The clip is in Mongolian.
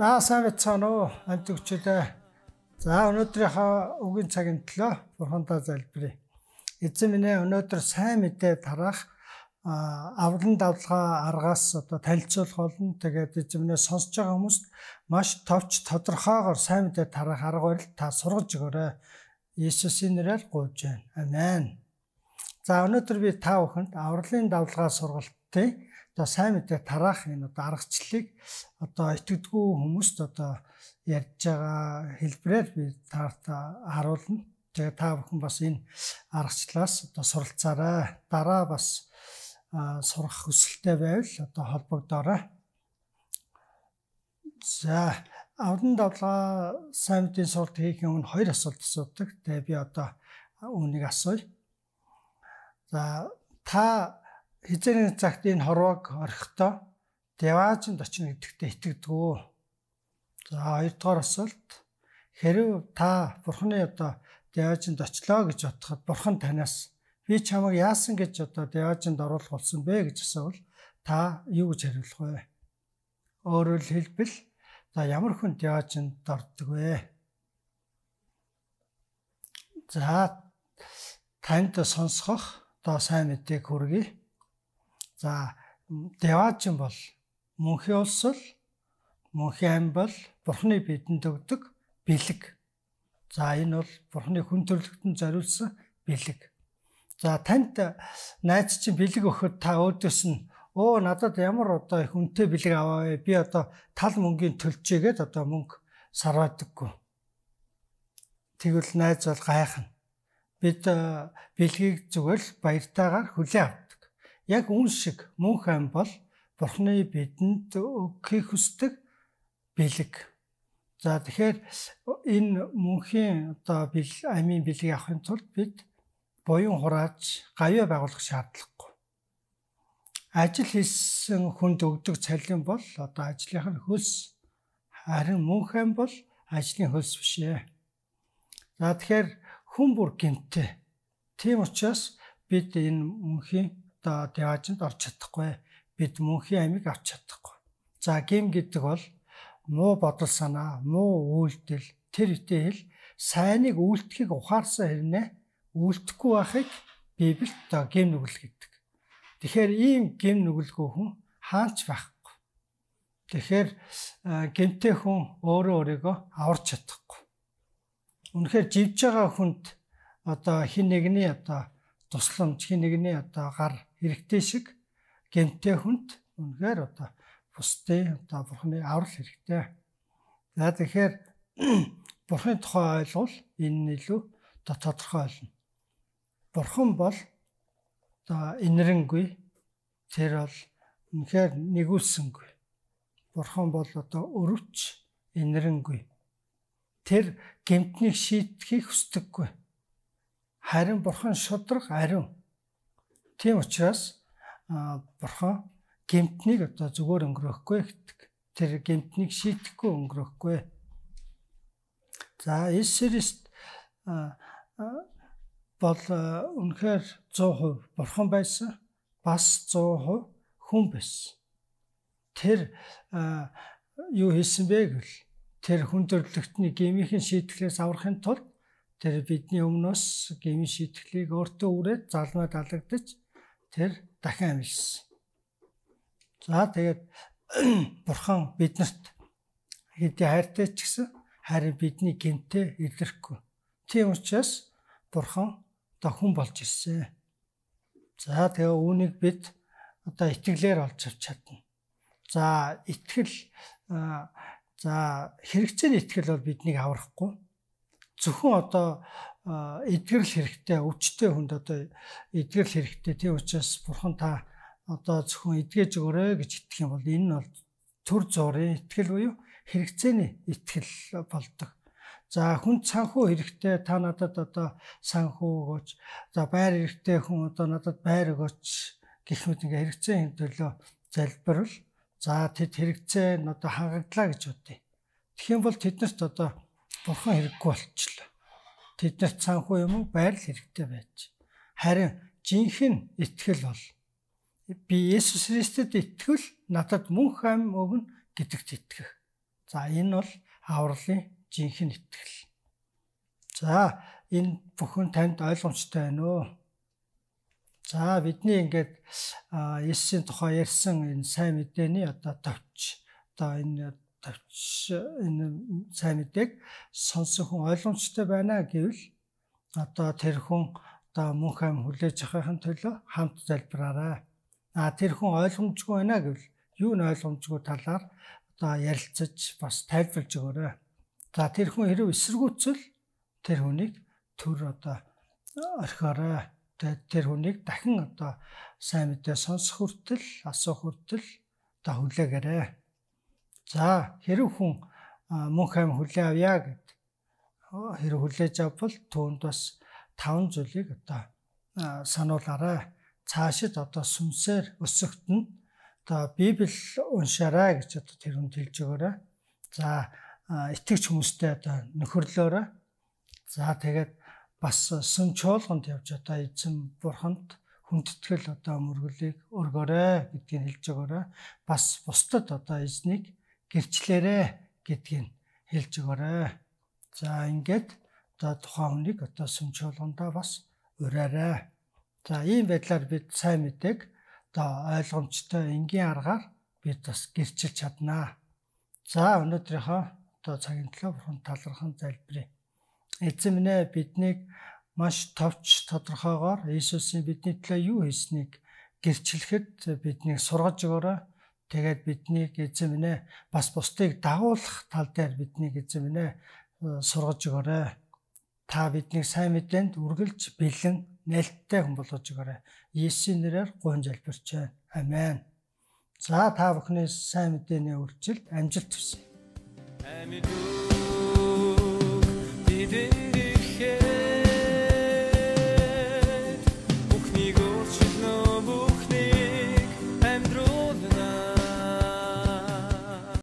Наасаа бицано амтгчлээ. За өнөөдрийнхөө үгийн цагийн төлөө бурхандаа залбирая. Эзэн минь өнөөдөр сайн мэдээ тарах авлан давлгаа аргаас одоо танилцуулах болно. Тэгээд эзэн минь сонсож байгаа хүмүүст маш товч тодорхойгоор сайн мэдээ тарах арга барил та сургаж өгөөрэй Есүсийн нэрээр гуйж байна. Амен. За өнөөдөр би та бүхэнд авралын давлгаа сургалтын одоо сайн мэдээ тараах энэ одоо аргачлалыг одоо итгэдэггүй хүмүүст одоо ярьж байгаа хэлбэрээр би таартаа харуулна. Тэгээ та бүхэн бас энэ аргачлалаас одоо суралцаарай. Дараа бас сурах хүсэлтэй байвал одоо холбогдоорой. За Авдан давлгаа саймтын суулт хийх өмнө хоёр асуулт асуудаг. Тэгээ би одоо үүнийг асууя. За та хизээний цагт энэ хорвоог орхихдоо деваажинд очно гэдэгтээ итгэдэггүй. За хоёрдугаар асуулт хэрв та бурхны одоо деваажинд очлоо гэж бодоход бурхан танаас би чамайг яасан гэж одоо деваажинд оруулах болсон бэ гэж асуувал та юу гэж хариулах вэ? Өөрөөр хэлбэл За ямар хүнд яаж энэ дарддаг вэ? За танд сонсгох одоо сайн мэдээг хүргэе. За Деважин бол мөнхийн улсал, мөнхийн ам бол Бурхны бидэнд өгдөг бэлэг. За энэ бол Бурхны хүн төрлөختөнд зориулсан бэлэг. За танд найз чинь бэлэг өгөхөд та өөдөөс нь оо надад ямар одоо хүнтэй бэлэг аваа вэ? Би одоо тал мөнгөний төлчээгээд одоо мөнгө сарваадаггүй. Тэгвэл найз бол гайхна. Бид э, бэлгийг зүгэл баяртайгаар хүлээн авдаг. Яг үн шиг мөнх ам бол Бурхны бидэнд өгөхийг хүсдэг бэлэг. За тэгэхээр э, энэ мөнхийн одоо бил амийн бэлгийг авахын тулд бид буян хурааж гавья байгуулах шаардлагагүй ажил хийсэн хүнд өгдөг цалин бол одоо ажлынх нь хөлс харин мөнхөн бол ажлын хөлс биш ээ. За тэгэхээр хүн бүр гэмтээ. Тийм учраас бид энэ мөнхийн одоо диажинд орч чадахгүй. Бид мөнхийн амийг авч чадахгүй. За гэм гэдэг бол муу бодол санаа, муу үйлдэл, тэр итгэл сайныг үйлдэхийг ухаарсан хэрнээ үйлдэхгүй байхыг Библиэд гэм нүгэл гэдэг. Тэгэхээр ийм гим нүгэлгүй хүн хаалч байхгүй. Тэгэхээр гимтэй хүн өөрөө өөрийгөө аварч чадахгүй. Үнэхээр живж байгаа хүнд одоо хин нэгний одоо тусламж хин нэгний одоо гар хэрэгтэй шиг гимтэй хүнд үнэхээр одоо бусдын одоо бурхны аврал хэрэгтэй. За тэгэхээр бурхны тухай ойлгол энэ нь илүү тодорхой болно. Бурхан бол За инэрэнгүй тэр бол үнэхээр нэгүүлсэнгүй. Бурхан бол одоо өрөвч инэрэнгүй. Тэр гэмтнийг шийтгэхийг хүсдэггүй. Харин бурхан шудраг ариун. Тийм учраас бурхан гэмтнийг одоо зүгээр өнгөрөхгүй гэдэг. Тэр гэмтнийг шийтгэхгүй өнгөрөхгүй. За Иесерист бол э, үнэхээр 100% бурхан байсан бас 100% хүн байсан. Тэр э, юу хийсэн бэ гэл тэр хүн төрлөختний гмийнхэн шийтгэлээс аврахын тулд тэр бидний өмнөөс гмийн шийтгэлийг өөртөө үрээд залмаа далагдаж тэр дахин амьдсан. За тэгээд бурхан биднэрт хэдий хайртай ч гэсэн харин бидний гинтээ илэрхгүй. Тийм учраас бурхан одоо хүн болж ирсэн. За тэгээ үүнийг бид одоо итгэлээр олж авч чадна. За итгэл за хэрэгцээний итгэл бол биднийг аврахгүй. Зөвхөн одоо эдгэрэл хэрэгтэй өвчтэй хүнд одоо эдгэрэл хэрэгтэй тийм учраас бурхан та одоо зөвхөн эдгэж өгөөрэй гэж итгэх юм бол энэ нь бол төр зурын итгэл буюу хэрэгцээний итгэл болдог. За хүн санхүү хэрэгтэй та надад одоо санхүү өгөөч. За байр хэрэгтэй хүн одоо надад байр өгөөч гэх мэт ингээ хэрэгцээний төлөө залбирвал за тэд хэрэгцээ нь одоо хангаглаа гэж үтэй. Тэгэх юм бол тэднэрт одоо бурхан хэрэггүй болчихлоо. Тэднэрт санхүү юм уу байр л хэрэгтэй байж. Харин жинхэнэ итгэл бол би Есүс Христэд итгэвэл надад мөнх ам өгнө гэдэгт итгэх. За энэ бол авралын жинхэнэ итгэл. За энэ бүхэн танд ойлгомжтой байна уу? За бидний ингээд Есүсийн тухай ярьсан энэ сайн мэдээний одоо товч одоо энэ товч энэ сайн мэдээг сонсон хүн ойлгомжтой байна гэвэл одоо тэр хүн одоо мөн хам хүлээж авахын төлөө хамт залбираарай. А тэр хүн ойлгомжгүй байна гэвэл юу нь ойлгомжгүй талаар одоо ярилцаж бас тайлбарлаж өгөөрэй. За тэр хүн хэрэг эсэргүүцэл тэр хүнийг төр одоо орхиорой. Тэр хүнийг дахин одоо сайн мэдээ сонсох хүртэл асуух хүртэл одоо хүлээгээрэй. За хэрэг хүн мөнх аим хүлээ авъя гэд хэрэг хүлээж авбал түүнд бас таван зүйлийг одоо сануулаарай. Цаашид одоо сүмсээр өсөхт нь одоо Библи уншаарай гэж одоо тэр хүн хэлж өгөөрэй. За итгэж хүмүүстэй одоо нөхөрлөөрэ за тэгээд бас сүм чуулганд явж одоо эзэн бурханд хүндэтгэл одоо мөргөлийг өргөөрэ гэдгийг хэлж өгөөрэ бас бусдад одоо эзнийг гэрчлээрэ гэдгийг хэлж өгөөрэ за ингээд одоо тухайн хүнийг одоо сүм чуулгандаа бас ураарэ за ийм байдлаар бид сайн мэдээг одоо ойлгомжтой энгийн аргаар бид бас гэрчилж чаднаа за өнөөдрийнхөө одоо цагийн төлөө бурхан талархан залбирая. Эзэн минь биднийг маш товч тодорхойгоор Иесусийн бидний төлөө юу хийснийг гэрчлэхэд биднийг сургаж өгөөрэй. Тэгээд биднийг эзэн минь бас бусдыг дагуулах тал дээр биднийг эзэн минь сургаж өгөөрэй. Та биднийг сайн мэдээнд үргэлж бэлэн нэлттэй хүн болгож өгөөрэй. Есүсийн нэрээр гон залбирч байна. Амен. За та бүхний сайн мэдээний үржилд амжилт хүсье. And do